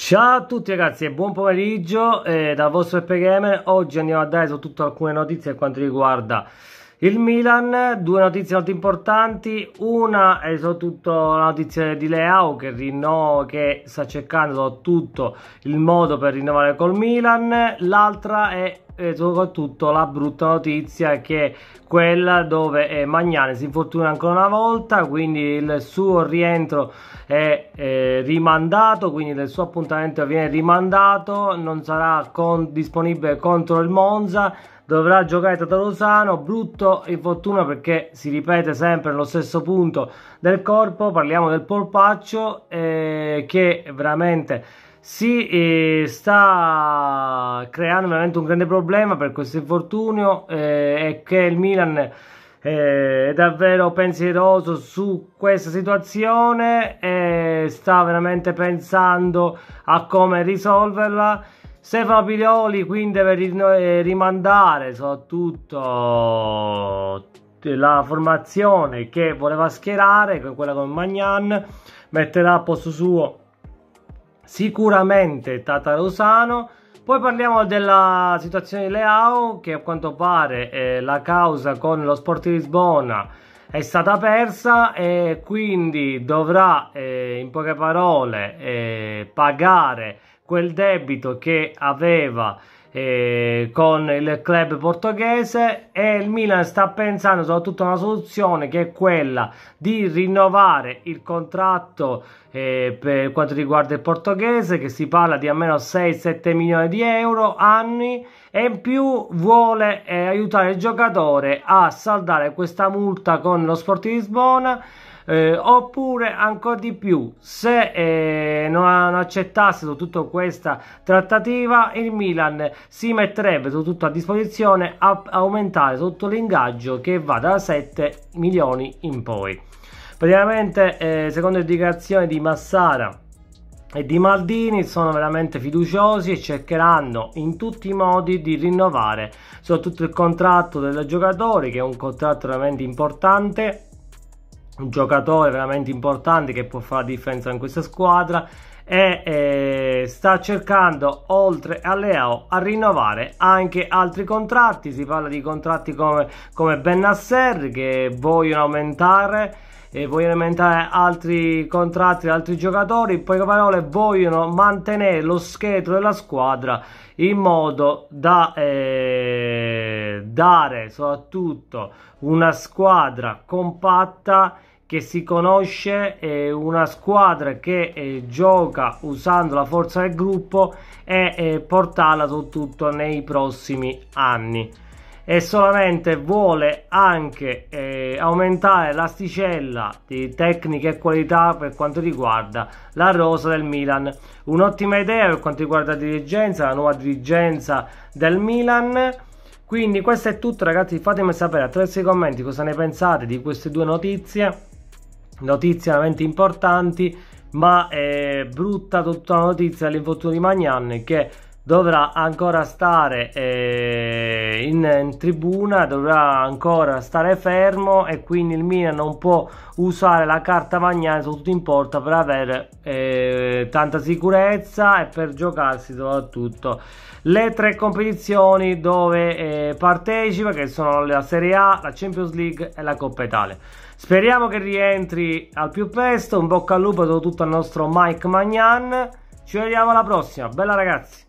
Ciao a tutti ragazzi e buon pomeriggio eh, dal vostro FPGM Oggi andiamo a dare soprattutto alcune notizie per quanto riguarda il Milan Due notizie molto importanti Una è soprattutto la notizia di Leao che, rinno... che sta cercando tutto il modo per rinnovare col Milan L'altra è e soprattutto la brutta notizia che è quella dove eh, Magnani si infortuna ancora una volta, quindi il suo rientro è eh, rimandato, quindi il suo appuntamento viene rimandato, non sarà con, disponibile contro il Monza dovrà giocare Tatarosano, brutto infortunio perché si ripete sempre lo stesso punto del corpo, parliamo del polpaccio eh, che veramente si eh, sta creando veramente un grande problema per questo infortunio eh, e che il Milan eh, è davvero pensieroso su questa situazione e sta veramente pensando a come risolverla. Stefano Pilioli quindi deve eh, rimandare soprattutto la formazione che voleva schierare, quella con Magnan, metterà a posto suo sicuramente Tatarusano. Poi parliamo della situazione di Leao, che a quanto pare eh, la causa con lo Sport di Lisbona è stata persa e quindi dovrà, eh, in poche parole, eh, pagare quel debito che aveva eh, con il club portoghese e il Milan sta pensando soprattutto a una soluzione che è quella di rinnovare il contratto eh, per quanto riguarda il portoghese che si parla di almeno 6-7 milioni di euro anni e in più vuole eh, aiutare il giocatore a saldare questa multa con lo Sport Lisbona eh, oppure ancora di più se eh, non accettassero tutta questa trattativa il Milan si metterebbe tutto a disposizione a aumentare tutto l'ingaggio che va da 7 milioni in poi praticamente eh, secondo le dichiarazioni di Massara e di Maldini sono veramente fiduciosi e cercheranno in tutti i modi di rinnovare soprattutto il contratto del giocatore che è un contratto veramente importante un giocatore veramente importante che può fare la differenza in questa squadra e eh, sta cercando oltre a Leao a rinnovare anche altri contratti si parla di contratti come, come Benasser che vogliono aumentare e vogliono aumentare altri contratti altri giocatori in poche parole vogliono mantenere lo scheletro della squadra in modo da eh, dare soprattutto una squadra compatta che si conosce, è una squadra che eh, gioca usando la forza del gruppo e eh, portarla soprattutto nei prossimi anni e solamente vuole anche eh, aumentare l'asticella di tecnica e qualità per quanto riguarda la rosa del Milan. Un'ottima idea per quanto riguarda la dirigenza, la nuova dirigenza del Milan. Quindi questo è tutto ragazzi, fatemi sapere attraverso i commenti cosa ne pensate di queste due notizie, notizie veramente importanti, ma è eh, brutta tutta la notizia dell'infortunio di Magnan che dovrà ancora stare eh, in, in, tribuna, dovrà ancora stare fermo e quindi il Milan non può usare la carta magna soprattutto in porta per avere eh, tanta sicurezza e per giocarsi soprattutto le tre competizioni dove eh, partecipa che sono la Serie A, la Champions League e la Coppa Italia. Speriamo che rientri al più presto, un bocca al lupo soprattutto al nostro Mike Magnan. Ci vediamo alla prossima, bella ragazzi!